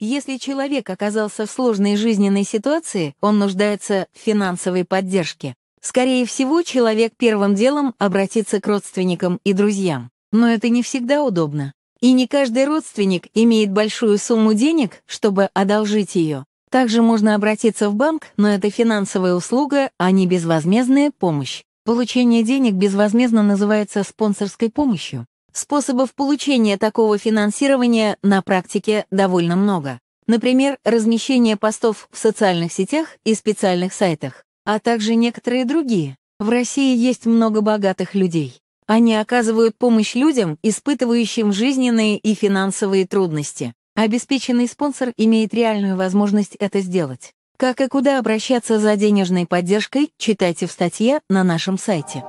Если человек оказался в сложной жизненной ситуации, он нуждается в финансовой поддержке. Скорее всего, человек первым делом обратится к родственникам и друзьям. Но это не всегда удобно. И не каждый родственник имеет большую сумму денег, чтобы одолжить ее. Также можно обратиться в банк, но это финансовая услуга, а не безвозмездная помощь. Получение денег безвозмездно называется спонсорской помощью. Способов получения такого финансирования на практике довольно много. Например, размещение постов в социальных сетях и специальных сайтах, а также некоторые другие. В России есть много богатых людей. Они оказывают помощь людям, испытывающим жизненные и финансовые трудности. Обеспеченный спонсор имеет реальную возможность это сделать. Как и куда обращаться за денежной поддержкой, читайте в статье на нашем сайте.